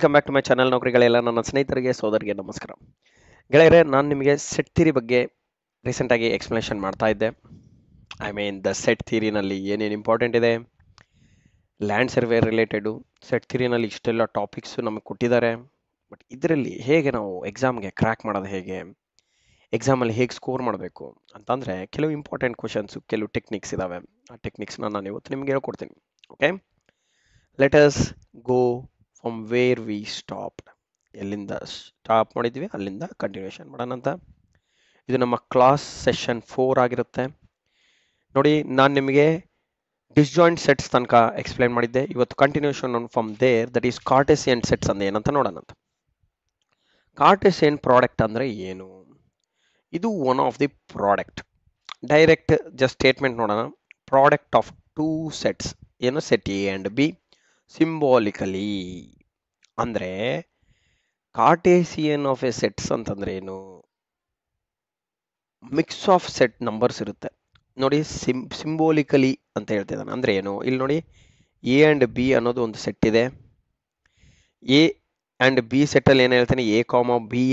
Welcome back to my channel ನೌಕರಿಗಳೆಲ್ಲ ನನ್ನ ಸ್ನೇಹಿತರಿಗೆ ಸೋದರಿಗೆ ನಮಸ್ಕಾರ ಗೆಳೆಯರೆ ನಾನು ನಿಮಗೆ ಸೆಟ್ ಥಿರಿ ಬಗ್ಗೆ ರೀಸೆಂಟಾಗಿ ಎಕ್ಸ್ಪ್ಲನೇಷನ್ ಮಾಡ್ತಾ ಇದ್ದೆ ಐ ಮೀನ್ ದ ಸೆಟ್ ಥಿರಿನಲ್ಲಿ ಏನೇನು ಇಂಪಾರ್ಟೆಂಟ್ ಇದೆ ಲ್ಯಾಂಡ್ ಸರ್ವೆ ರಿಲೇಟೆಡು ಸೆಟ್ ಥಿರಿನಲ್ಲಿ ಇಷ್ಟೆಲ್ಲ ಟಾಪಿಕ್ಸು ನಮಗೆ ಕೊಟ್ಟಿದ್ದಾರೆ ಬಟ್ ಇದರಲ್ಲಿ ಹೇಗೆ ನಾವು ಎಕ್ಸಾಮ್ಗೆ ಕ್ರ್ಯಾಕ್ ಮಾಡೋದು ಹೇಗೆ ಎಕ್ಸಾಮಲ್ಲಿ ಹೇಗೆ ಸ್ಕೋರ್ ಮಾಡಬೇಕು ಅಂತಂದರೆ ಕೆಲವು ಇಂಪಾರ್ಟೆಂಟ್ ಕ್ವಶನ್ಸು ಕೆಲವು ಟೆಕ್ನಿಕ್ಸ್ ಇದ್ದಾವೆ ಆ ಟೆಕ್ನಿಕ್ಸ್ನ ನಾನು ಇವತ್ತು ನಿಮಗೆ ಹೇಳ್ಕೊಡ್ತೀನಿ okay letters go from where we stop ಎಲ್ಲಿಂದ ಸ್ಟಾಪ್ ಮಾಡಿದ್ವಿ ಅಲ್ಲಿಂದ ಕಂಟಿನ್ಯೂಷನ್ ಮಾಡೋಣ ಅಂತ ಇದು ನಮ್ಮ ಕ್ಲಾಸ್ ಸೆಷನ್ ಫೋರ್ ಆಗಿರುತ್ತೆ ನೋಡಿ ನಾನು ನಿಮಗೆ ಡಿಸ್ಜಾಯಿಂಟ್ ಸೆಟ್ಸ್ ತನಕ ಎಕ್ಸ್ಪ್ಲೈನ್ ಮಾಡಿದ್ದೆ ಇವತ್ತು continuation on from there that is Cartesian sets ಅಂದ್ರೆ ಏನಂತ ನೋಡೋಣ ಅಂತ ಕಾರ್ಟೆಸಿಯನ್ ಪ್ರಾಡಕ್ಟ್ ಅಂದರೆ ಏನು ಇದು one of the product direct just statement ನೋಡೋಣ ಪ್ರಾಡಕ್ಟ್ ಆಫ್ ಟೂ ಸೆಟ್ಸ್ ಏನು set A and B symbolically ಅಂದರೆ ಕಾರ್ಟೇಸಿಯನ್ ಆಫ್ ಎ ಸೆಟ್ಸ್ ಅಂತಂದ್ರೆ ಏನು ಮಿಕ್ಸ್ ಆಫ್ ಸೆಟ್ ನಂಬರ್ಸ್ ಇರುತ್ತೆ ನೋಡಿ ಸಿಂ ಸಿಂಬೋಲಿಕಲಿ ಅಂತ ಹೇಳ್ತಿದ್ದಾನೆ ಅಂದರೆ ಏನು ಇಲ್ಲಿ ನೋಡಿ ಎ ಆ್ಯಂಡ್ ಬಿ ಅನ್ನೋದು ಒಂದು ಸೆಟ್ ಇದೆ ಎ ಆ್ಯಂಡ್ ಬಿ ಸೆಟ್ಟಲ್ಲಿ ಏನು ಹೇಳ್ತಾನೆ ಎ ಕಾಮ ಬಿ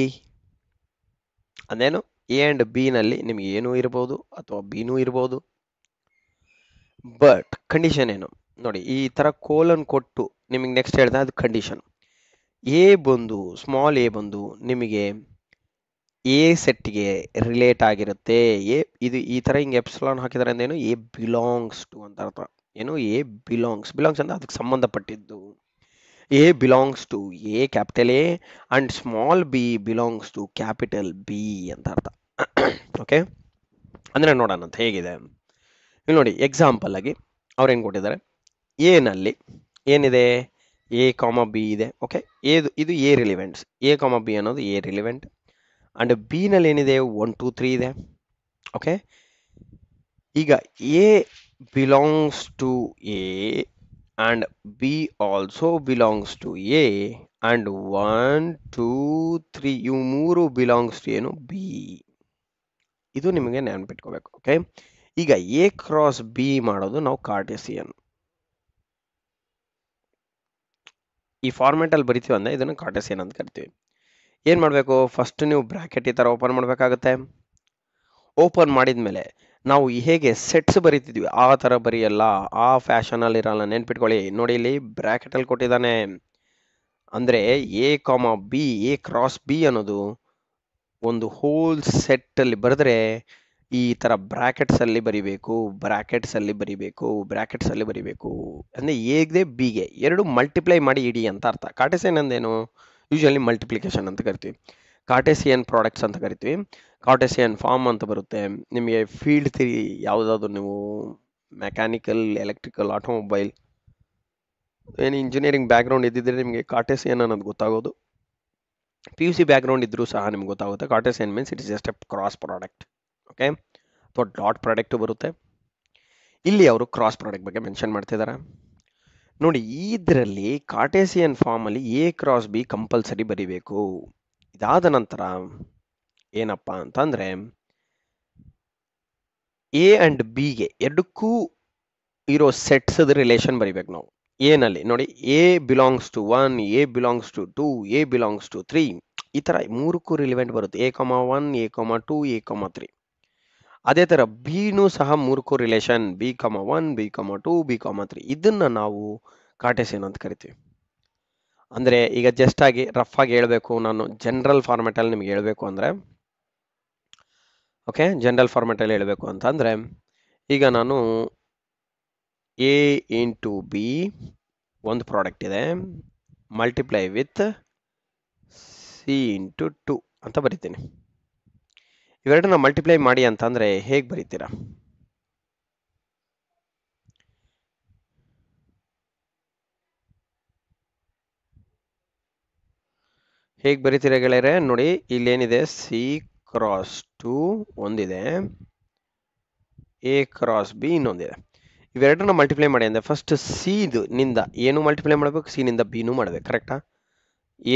ಅಂದೇನು ಎ ಆ್ಯಂಡ್ ಬಿನಲ್ಲಿ ನಿಮಗೆ ಏನೂ ಇರ್ಬೋದು ಅಥವಾ ಬಿನೂ ಇರ್ಬೋದು ಬಟ್ ಕಂಡೀಷನ್ ಏನು ನೋಡಿ ಈ ಥರ ಕೋಲನ್ ಕೊಟ್ಟು ನಿಮಗೆ ನೆಕ್ಸ್ಟ್ ಹೇಳ್ದೆ ಅದು ಕಂಡೀಷನ್ ಎ ಬಂದು ಸ್ಮಾಲ್ ಎ ಬಂದು ನಿಮಗೆ ಎ ಸೆಟ್ಗೆ ರಿಲೇಟ್ ಆಗಿರುತ್ತೆ ಎ ಇದು ಈ ಥರ ಹಿಂಗೆ ಎಪ್ಸಲಾನ್ ಹಾಕಿದಾರೆ ಏನು ಎ ಬಿಲಾಂಗ್ಸ್ ಟು ಅಂತ ಅರ್ಥ ಏನು ಎ ಬಿಲಾಂಗ್ಸ್ ಬಿಲಾಂಗ್ಸ್ ಅಂದ್ರೆ ಅದಕ್ಕೆ ಸಂಬಂಧಪಟ್ಟಿದ್ದು A belongs to A capital A and small B belongs to capital B ಅಂತ ಅರ್ಥ ಓಕೆ ಅಂದರೆ ನೋಡೋಣ ಅಂತ ಹೇಗಿದೆ ಇಲ್ಲಿ ನೋಡಿ ಎಕ್ಸಾಂಪಲ್ ಆಗಿ ಅವ್ರೇನು ಕೊಟ್ಟಿದ್ದಾರೆ ನಲ್ಲಿ ಏನಿದೆ ಎ ಕಾಮ ಬಿ ಇದೆ ಓಕೆ ಎದು ಇದು A relevants A comma B ಅನ್ನೋದು ಎ ರಿಲಿವೆಂಟ್ ಆ್ಯಂಡ್ ನಲ್ಲಿ ಏನಿದೆ ಒನ್ ಟೂ ತ್ರೀ ಇದೆ ಓಕೆ ಈಗ A belongs to A and B also belongs to A and one two three ಇವು ಮೂರು ಬಿಲಾಂಗ್ಸ್ ಟು ಏನು ಬಿ ಇದು ನಿಮಗೆ ನೆನಪಿಟ್ಕೋಬೇಕು ಓಕೆ ಈಗ ಎ ಕ್ರಾಸ್ ಬಿ ಮಾಡೋದು ನಾವು ಕಾರ್ಟಿಸಿಯನ್ ಈ ಫಾರ್ಮೆಟಲ್ಲಿ ಬರಿತೀವಿ ಅಂದರೆ ಇದನ್ನು ಕಾರ್ಟೆಸಿಯನ್ ಅಂತ ಕರಿತೀವಿ ಏನು ಮಾಡಬೇಕು ಫಸ್ಟ್ ನೀವು ಬ್ರ್ಯಾಕೆಟ್ ಈ ಥರ ಓಪನ್ ಮಾಡಬೇಕಾಗತ್ತೆ ಓಪನ್ ಮಾಡಿದ ಮೇಲೆ ನಾವು ಹೇಗೆ ಸೆಟ್ಸ್ ಬರಿತಿದ್ವಿ ಆ ಥರ ಬರೆಯಲ್ಲ ಆ ಫ್ಯಾಷನಲ್ಲಿ ಇರಲ್ಲ ನೆನ್ಪಿಟ್ಕೊಳ್ಳಿ ನೋಡಿ ಇಲ್ಲಿ ಬ್ರ್ಯಾಕೆಟಲ್ಲಿ ಕೊಟ್ಟಿದ್ದಾನೆ ಅಂದರೆ A comma B A cross B ಅನ್ನೋದು ಒಂದು ಹೋಲ್ ಸೆಟ್ಟಲ್ಲಿ ಬರೆದ್ರೆ ಈ ಥರ ಬ್ರ್ಯಾಕೆಟ್ಸಲ್ಲಿ ಬರಿಬೇಕು ಬ್ರ್ಯಾಕೆಟ್ಸಲ್ಲಿ ಬರಿಬೇಕು ಬ್ರ್ಯಾಕೆಟ್ಸಲ್ಲಿ ಬರಿಬೇಕು ಅಂದರೆ ಹೇಗಿದೆ ಬಿಗೆ ಎರಡು ಮಲ್ಟಿಪ್ಲೈ ಮಾಡಿ ಇಡಿ ಅಂತ ಅರ್ಥ ಕಾಟೇಸಿಯನ್ ಅಂದೇನು ಯೂಶಲಿ ಮಲ್ಟಿಪ್ಲಿಕೇಶನ್ ಅಂತ ಕರಿತೀವಿ ಕಾಟೇಸಿಯನ್ ಪ್ರಾಡಕ್ಟ್ಸ್ ಅಂತ ಕರಿತೀವಿ ಕಾಟೇಸಿಯನ್ ಫಾರ್ಮ್ ಅಂತ ಬರುತ್ತೆ ನಿಮಗೆ ಫೀಲ್ಡ್ ತಿರಿ ಯಾವುದಾದ್ರು ನೀವು ಮೆಕ್ಯಾನಿಕಲ್ ಎಲೆಕ್ಟ್ರಿಕಲ್ ಆಟೋಮೊಬೈಲ್ ಏನು ಇಂಜಿನಿಯರಿಂಗ್ ಬ್ಯಾಕ್ಗ್ರೌಂಡ್ ಇದ್ದಿದ್ರೆ ನಿಮಗೆ ಕಾಟೇಸಿಯನ್ ಅನ್ನೋದು ಗೊತ್ತಾಗೋದು ಪಿ ಯು ಸಿ ಬ್ಯಾಕ್ಗ್ರೌಂಡ್ ಇದ್ದರೂ ಸಹ ನಿಮ್ಗೆ ಗೊತ್ತಾಗುತ್ತೆ Cartesian means is just a cross product okay ಅಥವಾ ಡಾಟ್ ಪ್ರಾಡಕ್ಟು ಬರುತ್ತೆ ಇಲ್ಲಿ ಅವರು ಕ್ರಾಸ್ ಪ್ರಾಡಕ್ಟ್ ಬಗ್ಗೆ ಮೆನ್ಷನ್ ಮಾಡ್ತಿದ್ದಾರೆ ನೋಡಿ ಇದರಲ್ಲಿ ಕಾರ್ಟೇಸಿಯನ್ ಫಾರ್ಮಲ್ಲಿ ಎ ಕ್ರಾಸ್ ಬಿ ಕಂಪಲ್ಸರಿ ಬರಿಬೇಕು ಇದಾದ ನಂತರ ಏನಪ್ಪ ಅಂತಂದರೆ ಎ ಆ್ಯಂಡ್ ಬಿಗೆ ಎರಡಕ್ಕೂ ಇರೋ ಸೆಟ್ಸದ ರಿಲೇಷನ್ ಬರಿಬೇಕು ನಾವು ಎನಲ್ಲಿ ನೋಡಿ A belongs to one A belongs to two A belongs to three ಈ ಥರ ಮೂರಕ್ಕೂ ರಿಲಿವೆಂಟ್ ಬರುತ್ತೆ A comma one A comma two A comma three ಅದೇ ಥರ ಬಿನೂ ಸಹ ಮೂರ್ಕು relation B comma one B comma two B comma three ಇದನ್ನು ನಾವು ಕಾರ್ಟೇಸಿಯನ್ ಅಂತ ಕರಿತೀವಿ ಅಂದರೆ ಈಗ ಜಸ್ಟ್ ಆಗಿ ರಫ್ ಆಗಿ ಹೇಳಬೇಕು ನಾನು ಜನರಲ್ ಫಾರ್ಮೆಟಲ್ಲಿ ನಿಮ್ಗೆ ಹೇಳಬೇಕು ಅಂದರೆ ಓಕೆ ಜನರಲ್ ಫಾರ್ಮೆಟಲ್ಲಿ ಹೇಳಬೇಕು ಅಂತಂದರೆ ಈಗ ನಾನು ಎ ಇಂಟು ಬಿ ಒಂದು ಪ್ರಾಡಕ್ಟ್ ಇದೆ multiply with C into two ಅಂತ ಬರಿತೀನಿ ಇವೆರಡನ್ನ ಮಲ್ಟಿಪ್ಲೈ ಮಾಡಿ ಅಂತಂದರೆ ಹೇಗೆ ಬರೀತೀರಾ ಹೇಗೆ ಬರೀತೀರಾ ಗೆಳೆಯರೆ ನೋಡಿ ಏನಿದೆ ಸಿ ಕ್ರಾಸ್ ಟು ಒಂದಿದೆ ಎ ಕ್ರಾಸ್ ಬಿ ಇನ್ನೊಂದಿದೆ ಇವೆರಡನ್ನ ಮಲ್ಟಿಪ್ಲೈ ಮಾಡಿ ಅಂದ್ರೆ ಫಸ್ಟ್ ಸಿ ಇದು ನಿಂದ ಏನು ಮಲ್ಟಿಪ್ಲೈ ಮಾಡಬೇಕು ಸಿ ನಿಂದ ಬಿನೂ ಮಾಡಬೇಕು ಕರೆಕ್ಟಾ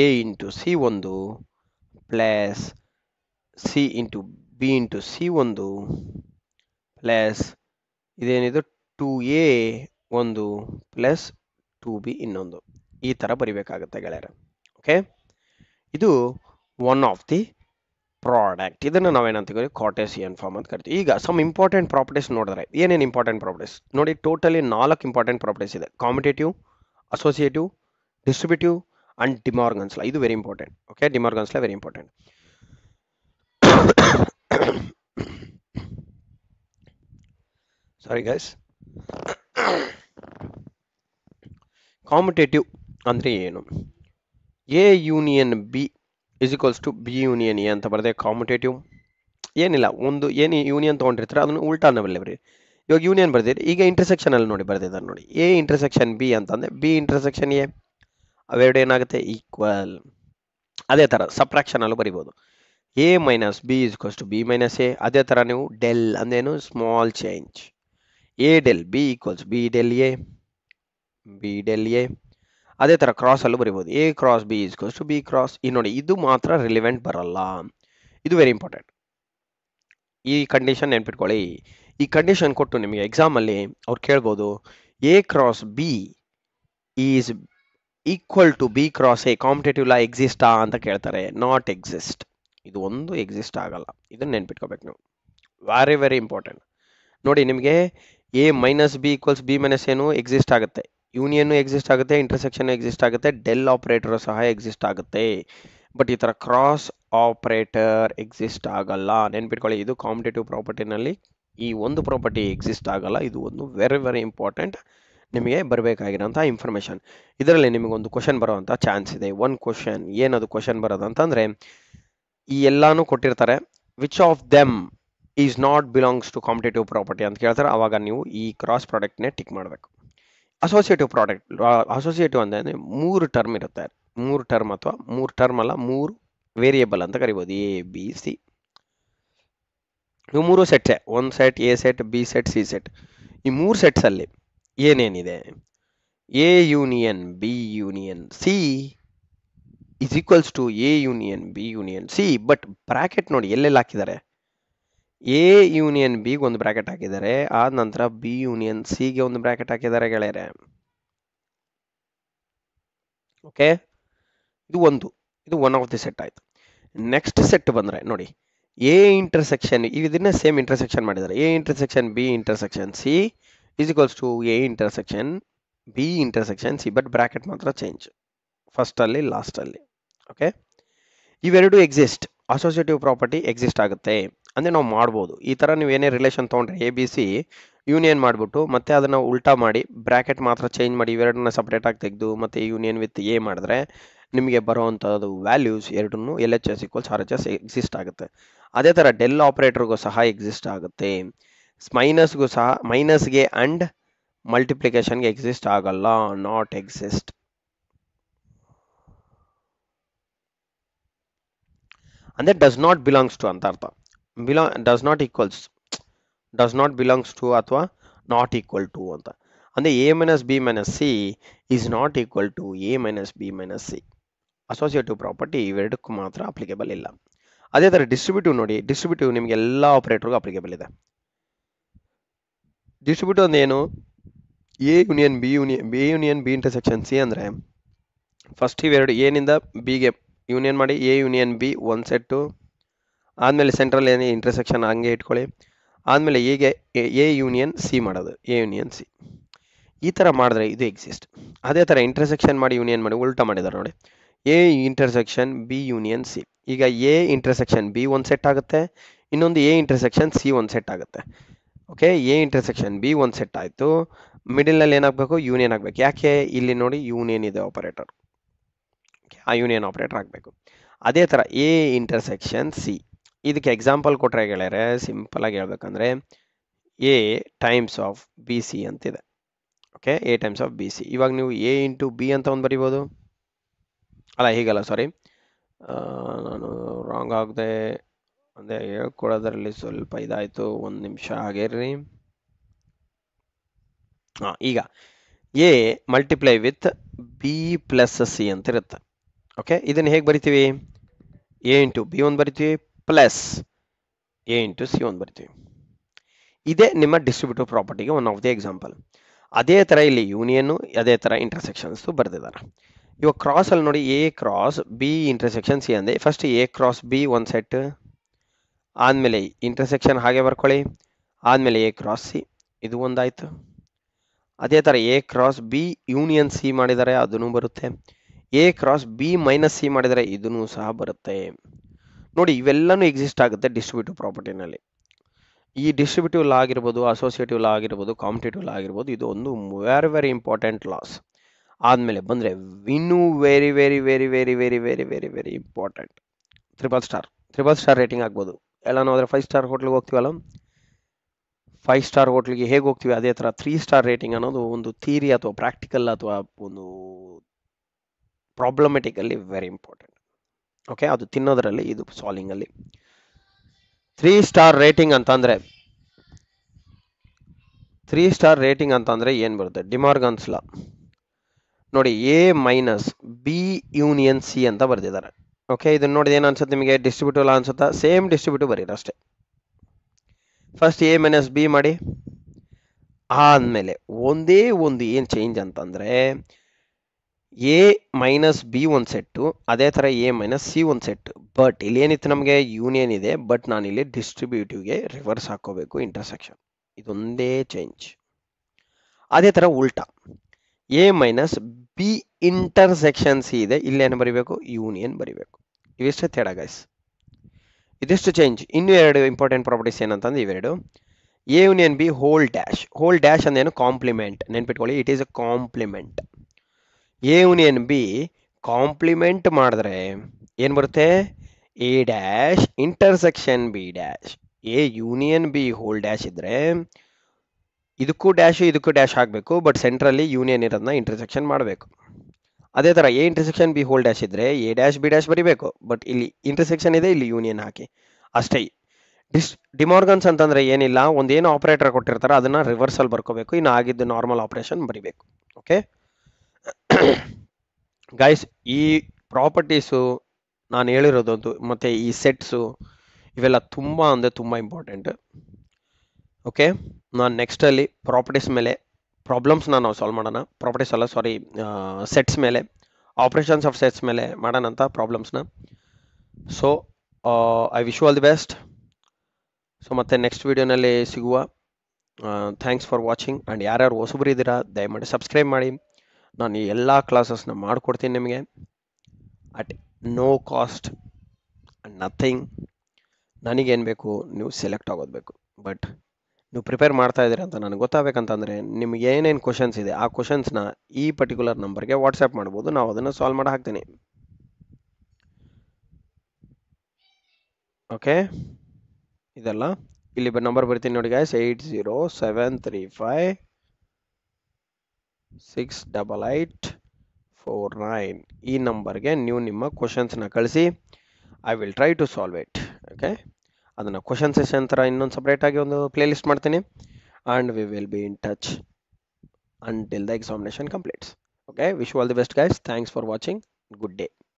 ಎ ಇಂಟು ಸಿ ಒಂದು plus C into B into C ಒಂದು ಪ್ಲಸ್ ಇದೇನಿದು ಟು ಎ ಒಂದು ಪ್ಲಸ್ ಟು ಬಿ ಇನ್ನೊಂದು ಈ ಥರ ಬರಿಬೇಕಾಗುತ್ತೆ ಗೆಳೆಯರ ಓಕೆ ಇದು ಒನ್ ಆಫ್ ದಿ ಪ್ರಾಡಕ್ಟ್ ಇದನ್ನು ನಾವೇನಂತ ಎನ್ ಫಾರ್ಮ್ ಅಂತ ಕರಿತೀವಿ ಈಗ ಸಮ್ ಇಂಪಾರ್ಟೆಂಟ್ ಪ್ರಾಪರ್ಟೀಸ್ ನೋಡಿದ್ರೆ ಏನೇನು ಇಂಪಾರ್ಟೆಂಟ್ ಪ್ರಾಪರ್ಟೀಸ್ ನೋಡಿ ಟೋಟಲಿ ನಾಲ್ಕು ಇಂಪಾರ್ಟೆಂಟ್ ಪ್ರಾಪರ್ಟೀಸ್ ಇದೆ commutative associative distributive and De Morgan's law ಇದು very important okay De Morgan's law very important sorry guys commutative ಅಂದ್ರೆ ಏನು A union B is equals to B union A ಅಂತ ಬರದೆ ಕಾಂಪಿಟೇಟಿವ್ ಏನಿಲ್ಲ ಒಂದು ಏನು ಯೂನಿಯನ್ ತೊಗೊಂಡಿರ್ತಾರೆ ಅದನ್ನು ಉಲ್ಟಾನ ಬರೀ ಇವಾಗ ಯೂನಿಯನ್ ಬರ್ದಿರಿ ಈಗ ಇಂಟರ್ಸೆಕ್ಷನ್ ಅಲ್ಲಿ ನೋಡಿ ಬರ್ದಿದ್ದಾರೆ ನೋಡಿ ಎ ಇಂಟರ್ಸೆಕ್ಷನ್ ಬಿ ಅಂತಂದರೆ ಬಿ ಇಂಟರ್ಸೆಕ್ಷನ್ ಎ ಅವೆರಡು ಏನಾಗುತ್ತೆ ಈಕ್ವಲ್ ಅದೇ ಥರ ಸಪ್ರಾಕ್ಷನಲ್ಲೂ ಬರಿಬೋದು A minus B is B minus A ಅದೇ ಥರ ನೀವು ಡೆಲ್ ಅಂದೇನು small change A del B equals B del A B del A ಅದೇ ಥರ ಕ್ರಾಸಲ್ಲೂ ಬರಿಬೋದು A cross B is B cross ಈ ನೋಡಿ ಇದು ಮಾತ್ರ ರಿಲಿವೆಂಟ್ ಬರಲ್ಲ ಇದು ವೆರಿ ಇಂಪಾರ್ಟೆಂಟ್ ಈ ಕಂಡೀಷನ್ ನೆನ್ಪಿಟ್ಕೊಳ್ಳಿ ಈ ಕಂಡೀಷನ್ ಕೊಟ್ಟು ನಿಮಗೆ ಎಕ್ಸಾಮಲ್ಲಿ ಅವ್ರು ಕೇಳ್ಬೋದು A cross B is equal to B cross A commutative law ಎಕ್ಸಿಸ್ಟಾ ಅಂತ ಕೇಳ್ತಾರೆ ನಾಟ್ ಎಕ್ಸಿಸ್ಟ್ ಇದು ಒಂದು ಎಕ್ಸಿಸ್ಟ್ ಆಗಲ್ಲ ಇದನ್ನು ನೆನ್ಪಿಟ್ಕೋಬೇಕು ನೀವು ವೆರಿ ವೆರಿ ಇಂಪಾರ್ಟೆಂಟ್ ನೋಡಿ ನಿಮಗೆ A minus B equals B minus ಏನು ಎಕ್ಸಿಸ್ಟ್ ಆಗುತ್ತೆ ಯೂನಿಯನ್ ಎಕ್ಸಿಸ್ಟ್ ಆಗುತ್ತೆ ಇಂಟರ್ಸೆಕ್ಷನ್ ಎಕ್ಸಿಸ್ಟ್ ಆಗುತ್ತೆ ಡೆಲ್ ಆಪರೇಟರ್ ಸಹ ಎಕ್ಸಿಸ್ಟ್ ಆಗುತ್ತೆ ಬಟ್ ಈ ಥರ ಕ್ರಾಸ್ ಆಪರೇಟರ್ ಎಕ್ಸಿಸ್ಟ್ ಆಗಲ್ಲ ನೆನ್ಪಿಟ್ಕೊಳ್ಳಿ ಇದು ಕಾಂಪಿಟೇಟಿವ್ ಪ್ರಾಪರ್ಟಿನಲ್ಲಿ ಈ ಒಂದು ಪ್ರಾಪರ್ಟಿ ಎಕ್ಸಿಸ್ಟ್ ಆಗಲ್ಲ ಇದು ಒಂದು ವೆರಿ ವೆರಿ ಇಂಪಾರ್ಟೆಂಟ್ ನಿಮಗೆ ಬರಬೇಕಾಗಿರೋಂಥ ಇನ್ಫಾರ್ಮೇಷನ್ ಇದರಲ್ಲಿ ನಿಮಗೊಂದು ಕ್ವಶನ್ ಬರೋವಂಥ ಚಾನ್ಸ್ ಇದೆ ಒನ್ ಕ್ವಶನ್ ಏನದು ಕ್ವಶನ್ ಬರೋದಂತಂದರೆ ಈ ಎಲ್ಲಾನು ಕೊಟ್ಟಿರ್ತಾರೆ which of them is not belongs to commutative property ಅಂತ ಕೇಳ್ತಾರೆ ಆವಾಗ ನೀವು ಈ ಕ್ರಾಸ್ ಪ್ರಾಡಕ್ಟ್ನೇ ಟಿಕ್ ಮಾಡಬೇಕು ಅಸೋಸಿಯೇಟಿವ್ ಪ್ರಾಡಕ್ಟ್ ಅಸೋಸಿಯೇಟಿವ್ ಅಂದರೆ ಮೂರು ಟರ್ಮ್ ಇರುತ್ತೆ ಮೂರು ಟರ್ಮ್ ಅಥವಾ ಮೂರು ಟರ್ಮ್ ಅಲ್ಲ ಮೂರು ವೇರಿಯೇಬಲ್ ಅಂತ ಕರಿಬೋದು ಎ ಬಿ ಸಿ ಇವು ಮೂರು ಸೆಟ್ಸೆ one set A set B set C set ಈ ಮೂರು ಸೆಟ್ಸಲ್ಲಿ ಏನೇನಿದೆ A union B union C is equals to A union B union C but bracket ನೋಡಿ ಎಲ್ಲೆಲ್ಲಿ ಹಾಕಿದ್ದಾರೆ ಎ ಯೂನಿಯನ್ ಬಿಗೆ ಒಂದು ಬ್ರ್ಯಾಕೆಟ್ ಹಾಕಿದ್ದಾರೆ ಆದ ನಂತರ ಬಿ ಯೂನಿಯನ್ ಸಿಗೆ ಒಂದು ಬ್ರ್ಯಾಕೆಟ್ ಹಾಕಿದ್ದಾರೆ ಗೆಳೆಯರೆ ಓಕೆ ಇದು ಒಂದು ಇದು ಒನ್ ಆಫ್ ದಿ ಸೆಟ್ ಆಯಿತು ನೆಕ್ಸ್ಟ್ ಸೆಟ್ ಬಂದರೆ ನೋಡಿ ಎ ಇಂಟರ್ಸೆಕ್ಷನ್ ಇದನ್ನ ಸೇಮ್ ಇಂಟರ್ಸೆಕ್ಷನ್ ಮಾಡಿದ್ದಾರೆ A intersection B intersection C is to A intersection B intersection C but bracket ಮಾತ್ರ ಚೇಂಜ್ ಫಸ್ಟಲ್ಲಿ ಲಾಸ್ಟಲ್ಲಿ ಓಕೆ ಇವೆರಡು ಎಕ್ಸಿಸ್ಟ್ ಅಸೋಸಿಯೇಟಿವ್ ಪ್ರಾಪರ್ಟಿ ಎಕ್ಸಿಸ್ಟ್ ಆಗುತ್ತೆ ಅಂದರೆ ನಾವು ಮಾಡ್ಬೋದು ಈ ಥರ ನೀವು ಏನೇ ರಿಲೇಷನ್ ತೊಗೊಂಡ್ರೆ ಎ ಬಿ ಸಿ ಯೂನಿಯನ್ ಮಾಡಿಬಿಟ್ಟು ಮತ್ತೆ ಅದನ್ನು ಉಲ್ಟಾ ಮಾಡಿ ಬ್ರ್ಯಾಕೆಟ್ ಮಾತ್ರ ಚೇಂಜ್ ಮಾಡಿ ಇವೆರಡನ್ನ ಸಪ್ರೇಟಾಗಿ ತೆಗೆದು ಮತ್ತು ಯೂನಿಯನ್ ವಿತ್ ಎ ಮಾಡಿದ್ರೆ ನಿಮಗೆ ಬರುವಂಥದ್ದು ವ್ಯಾಲ್ಯೂಸ್ ಎರಡನ್ನೂ L H S equals R H S exist ಆಗುತ್ತೆ ಅದೇ ಥರ ಡೆಲ್ ಆಪ್ರೇಟರ್ಗೂ ಸಹ ಎಕ್ಸಿಸ್ಟ್ ಆಗುತ್ತೆ ಮೈನಸ್ಗೂ ಸಹ ಮೈನಸ್ಗೆ ಆ್ಯಂಡ್ ಮಲ್ಟಿಪ್ಲಿಕೇಶನ್ಗೆ ಎಕ್ಸಿಸ್ಟ್ ಆಗಲ್ಲ ನಾಟ್ ಎಕ್ಸಿಸ್ಟ್ ಅಂದರೆ ಡಸ್ ನಾಟ್ ಬಿಲಾಂಗ್ಸ್ ಟು ಅಂತ ಅರ್ಥ belong does not equals does not belongs to ಅಥವಾ ನಾಟ್ ಈಕ್ವಲ್ ಟು ಅಂತ ಅಂದರೆ A minus B minus C is not equal to A minus B minus C associative property ಇವೆರಡಕ್ಕೂ ಮಾತ್ರ applicable ಇಲ್ಲ ಅದೇ ಥರ ಡಿಸ್ಟ್ರಿಬ್ಯೂಟಿವ್ ನೋಡಿ ಡಿಸ್ಟ್ರಿಬ್ಯೂಟಿವ್ ನಿಮಗೆ ಎಲ್ಲ ಆಪ್ರೇಟರ್ಗೂ ಅಪ್ಲಿಕೇಬಲ್ ಇದೆ ಡಿಸ್ಟ್ರಿಬ್ಯೂಟಿವ್ ಏನು A union B union B union B intersection C ಅಂದರೆ ಫಸ್ಟ್ ಇವೆರಡು ಎನಿಂದ ಬಿಗೆ ಯೂನಿಯನ್ ಮಾಡಿ ಎ ಯೂನಿಯನ್ ಬಿ ಒಂದು ಸೆಟ್ಟು ಆದಮೇಲೆ ಸೆಂಟ್ರಲ್ ಏನು ಇಂಟರ್ಸೆಕ್ಷನ್ ಹಂಗೆ ಇಟ್ಕೊಳ್ಳಿ ಆದಮೇಲೆ ಹೇಗೆ ಎ ಯೂನಿಯನ್ ಸಿ ಮಾಡೋದು ಎ ಯೂನಿಯನ್ ಸಿ ಈ ಥರ ಮಾಡಿದ್ರೆ ಇದು ಎಕ್ಸಿಸ್ಟ್ ಅದೇ ಥರ ಇಂಟರ್ಸೆಕ್ಷನ್ ಮಾಡಿ ಯೂನಿಯನ್ ಮಾಡಿ ಉಲ್ಟಾ ಮಾಡಿದ್ದಾರೆ ನೋಡಿ A intersection B union C ಈಗ ಎ ಇಂಟರ್ಸೆಕ್ಷನ್ ಬಿ ಒಂದು ಸೆಟ್ ಆಗುತ್ತೆ ಇನ್ನೊಂದು ಎ ಇಂಟರ್ಸೆಕ್ಷನ್ ಸಿ ಒಂದು ಸೆಟ್ ಆಗುತ್ತೆ ಓಕೆ ಎ ಇಂಟರ್ಸೆಕ್ಷನ್ ಬಿ ಒಂದು ಸೆಟ್ ಆಯಿತು ಮಿಡಿಲಲ್ಲಿ ಏನಾಗಬೇಕು ಯೂನಿಯನ್ ಆಗಬೇಕು ಯಾಕೆ ಇಲ್ಲಿ ನೋಡಿ ಯೂನಿಯನ್ ಇದೆ ಆಪರೇಟರ್ ಆ ಯೂನಿಯನ್ ಆಪ್ರೇಟರ್ ಆಗಬೇಕು ಅದೇ ಥರ ಎ ಇಂಟರ್ಸೆಕ್ಷನ್ ಸಿ ಇದಕ್ಕೆ ಎಕ್ಸಾಂಪಲ್ ಕೊಟ್ಟರೆ ಗೆಳೆಯರೆ ಸಿಂಪಲಾಗಿ ಹೇಳ್ಬೇಕಂದ್ರೆ A times of B C ಅಂತಿದೆ okay A times of B C ಇವಾಗ ನೀವು ಎ ಇಂಟು ಬಿ ಅಂತ ಒಂದು ಬರಿಬೋದು ಅಲ್ಲ ಹೀಗಲ್ಲ ಸಾರಿ ನಾನು ರಾಂಗ್ ಆಗದೆ ಅಂದರೆ ಹೇಳ್ಕೊಡೋದ್ರಲ್ಲಿ ಸ್ವಲ್ಪ ಇದಾಯಿತು ಒಂದು ನಿಮಿಷ ಆಗಿರ್ರಿ ಹಾಂ ಈಗ A multiply with B plus C ಅಂತ ಇರುತ್ತೆ ಓಕೆ ಇದನ್ನು ಹೇಗೆ ಬರಿತೀವಿ ಎ ಇಂಟು ಬಿ ಒಂದು ಬರಿತೀವಿ ಪ್ಲಸ್ ಎ ಇಂಟು ಸಿ ಒಂದು ಬರಿತೀವಿ ಇದೇ ನಿಮ್ಮ ಡಿಸ್ಟ್ರಿಬ್ಯೂಟಿವ್ ಪ್ರಾಪರ್ಟಿಗೆ ಒನ್ ಆಫ್ ದಿ ಎಕ್ಸಾಂಪಲ್ ಅದೇ ಥರ ಇಲ್ಲಿ ಯೂನಿಯನ್ನು ಅದೇ ಥರ ಇಂಟರ್ಸೆಕ್ಷನ್ಸ್ ಬರೆದಿದ್ದಾರೆ ಇವಾಗ ಕ್ರಾಸಲ್ಲಿ ನೋಡಿ A cross B intersection C ಅಂದರೆ ಫಸ್ಟ್ ಎ ಕ್ರಾಸ್ ಬಿ ಒಂದು ಸೆಟ್ ಆದಮೇಲೆ ಇಂಟರ್ಸೆಕ್ಷನ್ ಹಾಗೆ ಬರ್ಕೊಳ್ಳಿ ಆದಮೇಲೆ ಎ ಕ್ರಾಸ್ ಸಿ ಇದು ಒಂದಾಯಿತು ಅದೇ ಥರ A cross B union C ಮಾಡಿದ್ದಾರೆ ಅದನ್ನು ಬರುತ್ತೆ A cross B minus C ಮಾಡಿದರೆ ಇದೂ ಸಹ ಬರುತ್ತೆ ನೋಡಿ ಇವೆಲ್ಲನೂ ಎಕ್ಸಿಸ್ಟ್ ಆಗುತ್ತೆ ಡಿಸ್ಟ್ರಿಬ್ಯೂಟಿವ್ ಪ್ರಾಪರ್ಟಿನಲ್ಲಿ ಈ ಡಿಸ್ಟ್ರಿಬ್ಯೂಟಿವ್ ಲಾ ಆಗಿರ್ಬೋದು ಅಸೋಸಿಯೇಟಿವ್ ಲಾ ಆಗಿರ್ಬೋದು ಕಾಂಪಿಟೇಟಿವ್ ಲಾ ಆಗಿರ್ಬೋದು ಇದು ಒಂದು ವೆರಿ ವೆರಿ ಇಂಪಾರ್ಟೆಂಟ್ ಲಾಸ್ ಆದಮೇಲೆ ಬಂದರೆ ಇನ್ನೂ very very very very very very very very important triple star triple star rating ಆಗ್ಬೋದು ಎಲ್ಲ ನಾವು ಫೈವ್ ಸ್ಟಾರ್ ಹೋಟ್ಲಿಗೆ ಹೋಗ್ತೀವಲ್ಲ ಫೈವ್ ಸ್ಟಾರ್ ಹೋಟ್ಲಿಗೆ ಹೇಗೆ ಹೋಗ್ತೀವಿ ಅದೇ ಥರ ತ್ರೀ ಸ್ಟಾರ್ ರೇಟಿಂಗ್ ಅನ್ನೋದು ಒಂದು ಥೀರಿ ಅಥವಾ ಪ್ರಾಕ್ಟಿಕಲ್ ಅಥವಾ ಒಂದು ಪ್ರಾಬ್ಲಮೆಟಿಕಲ್ಲಿ ವೆರಿ ಇಂಪಾರ್ಟೆಂಟ್ ಓಕೆ ಅದು ತಿನ್ನೋದರಲ್ಲಿ ಇದು ಸಾಲಿಂಗಲ್ಲಿ ತ್ರೀ ಸ್ಟಾರ್ ರೇಟಿಂಗ್ ಅಂತಂದರೆ ತ್ರೀ ಸ್ಟಾರ್ ರೇಟಿಂಗ್ ಅಂತಂದರೆ ಏನು ಬರುತ್ತೆ ಡಿಮಾರ್ಗನ್ಸ್ಲ ನೋಡಿ A minus B union C ಅಂತ ಬರೆದಿದ್ದಾರೆ ಓಕೆ ಇದನ್ನ ನೋಡಿದ ಏನು ಅನ್ಸುತ್ತೆ ನಿಮಗೆ ಡಿಸ್ಟ್ರಿಬ್ಯೂಟಿವ್ ಲಾ ಅನ್ಸುತ್ತಾ ಸೇಮ್ ಡಿಸ್ಟ್ರಿಬ್ಯೂಟಿವ್ ಬರೀರಿ ಅಷ್ಟೇ ಫಸ್ಟ್ ಎ ಮೈನಸ್ ಬಿ ಮಾಡಿ ಆದಮೇಲೆ ಒಂದೇ ಒಂದು ಏನು ಚೇಂಜ್ ಅಂತಂದರೆ ಎ ಮೈನಸ್ ಬಿ ಒಂದು ಸೆಟ್ಟು ಅದೇ ಥರ ಎ ಮೈನಸ್ ಸಿ ಒಂದು ಸೆಟ್ ಬಟ್ ಇಲ್ಲಿ ಏನಿತ್ತು ನಮಗೆ ಯೂನಿಯನ್ ಇದೆ ಬಟ್ ನಾನಿಲ್ಲಿ ಡಿಸ್ಟ್ರಿಬ್ಯೂಟಿವ್ಗೆ ರಿವರ್ಸ್ ಹಾಕೋಬೇಕು ಇಂಟರ್ಸೆಕ್ಷನ್ ಇದೊಂದೇ ಚೇಂಜ್ ಅದೇ ಥರ ಉಲ್ಟಾ A minus B intersection C ಇದೆ ಇಲ್ಲಿ ಇಲ್ಲೇನು ಬರೀಬೇಕು ಯೂನಿಯನ್ ಬರೀಬೇಕು ಇವಿಷ್ಟು ತೇಡಗೈಸ್ ಗೈಸ್ ಇದಿಷ್ಟು ಚೇಂಜ್ ಇನ್ನೂ ಎರಡು ಇಂಪಾರ್ಟೆಂಟ್ ಪ್ರಾಪರ್ಟೀಸ್ ಏನಂತಂದ್ರೆ ಇವೆರಡು A union B whole dash whole dash ಅಂದೇನು ಕಾಂಪ್ಲಿಮೆಂಟ್ ನೆನ್ಪಿಟ್ಕೊಳ್ಳಿ it is a complement A union B complement ಮಾಡಿದ್ರೆ ಏನು ಬರುತ್ತೆ A dash intersection B dash A union B whole dash ಇದ್ದರೆ ಇದಕ್ಕೂ ಡ್ಯಾಶು ಇದಕ್ಕೂ ಡ್ಯಾಶ್ ಆಗಬೇಕು ಬಟ್ ಸೆಂಟ್ರಲ್ಲಿ ಯೂನಿಯನ್ ಇರೋದನ್ನ ಇಂಟರ್ಸೆಕ್ಷನ್ ಮಾಡಬೇಕು ಅದೇ ಥರ A intersection B whole dash ಇದ್ರೆ ಎ ಡ್ಯಾಶ್ ಬಿ ಡ್ಯಾಶ್ ಬರೀಬೇಕು ಬಟ್ ಇಲ್ಲಿ ಇಂಟರ್ಸೆಕ್ಷನ್ ಇದೆ ಇಲ್ಲಿ ಯೂನಿಯನ್ ಹಾಕಿ ಅಷ್ಟೇ ಡಿಸ್ ಡಿಮಾರ್ಗನ್ಸ್ ಅಂತಂದರೆ ಏನಿಲ್ಲ ಒಂದೇನು ಆಪರೇಟರ್ ಕೊಟ್ಟಿರ್ತಾರೆ ಅದನ್ನು ರಿವರ್ಸಲ್ ಬರ್ಕೋಬೇಕು ಇನ್ನು ಆಗಿದ್ದು ನಾರ್ಮಲ್ ಆಪರೇಷನ್ ಬರಿಬೇಕು ಓಕೆ ಗೈಸ್ ಈ ಪ್ರಾಪರ್ಟೀಸು ನಾನು ಹೇಳಿರೋದಂತೂ ಮತ್ತು ಈ ಸೆಟ್ಸು ಇವೆಲ್ಲ ತುಂಬ ಅಂದರೆ ತುಂಬ ಇಂಪಾರ್ಟೆಂಟ್ ಓಕೆ ನಾನು ನೆಕ್ಸ್ಟಲ್ಲಿ ಪ್ರಾಪರ್ಟೀಸ್ ಮೇಲೆ ಪ್ರಾಬ್ಲಮ್ಸ್ ನಾವು ಸಾಲ್ವ್ ಮಾಡೋಣ ಪ್ರಾಪರ್ಟೀಸ್ ಅಲ್ಲ ಸಾರಿ ಸೆಟ್ಸ್ ಮೇಲೆ ಆಪ್ರೇಷನ್ಸ್ ಆಫ್ ಸೆಟ್ಸ್ ಮೇಲೆ ಮಾಡೋಣ ಅಂತ ಪ್ರಾಬ್ಲಮ್ಸ್ನ so I wish all the best so ಮತ್ತೆ ನೆಕ್ಸ್ಟ್ ವೀಡಿಯೋನಲ್ಲಿ ಸಿಗುವ ಥ್ಯಾಂಕ್ಸ್ ಫಾರ್ ವಾಚಿಂಗ್ ಆ್ಯಂಡ್ ಯಾರ್ಯಾರು ಹೊಸಬ್ರು ಇದ್ದೀರಾ ದಯಮಾಡಿ ಸಬ್ಸ್ಕ್ರೈಬ್ ಮಾಡಿ ನಾನು ಎಲ್ಲ ಕ್ಲಾಸಸ್ನ ಮಾಡಿಕೊಡ್ತೀನಿ ನಿಮಗೆ ಅಟ್ ನೋ ಕಾಸ್ಟ್ ನಥಿಂಗ್ ನನಗೇನು ಬೇಕು ನೀವು ಸೆಲೆಕ್ಟ್ ಆಗೋದು ಬಟ್ ನೀವು ಪ್ರಿಪೇರ್ ಮಾಡ್ತಾ ಇದ್ದೀರಿ ಅಂತ ನನಗೆ ಗೊತ್ತಾಗಬೇಕಂತಂದರೆ ನಿಮ್ಗೆ ಏನೇನು ಕ್ವಶನ್ಸ್ ಇದೆ ಆ ಕ್ವಶನ್ಸ್ನ ಈ ಪರ್ಟಿಕ್ಯುಲರ್ ನಂಬರ್ಗೆ ವಾಟ್ಸಪ್ ಮಾಡ್ಬೋದು ನಾವು ಅದನ್ನು ಸಾಲ್ವ್ ಮಾಡಿ ಹಾಕ್ತೀನಿ ಓಕೆ ಇದೆಲ್ಲ ಇಲ್ಲಿ ನಂಬರ್ ಬರ್ತೀನಿ ನೋಡಿ guys eight zero seven three five six double eight four nine e number again new number. questions nakalsi i will try to solve it okay adana question session tara innon separate agi ondu playlist martini and we will be in touch until the examination completes okay wish you all the best guys thanks for watching good day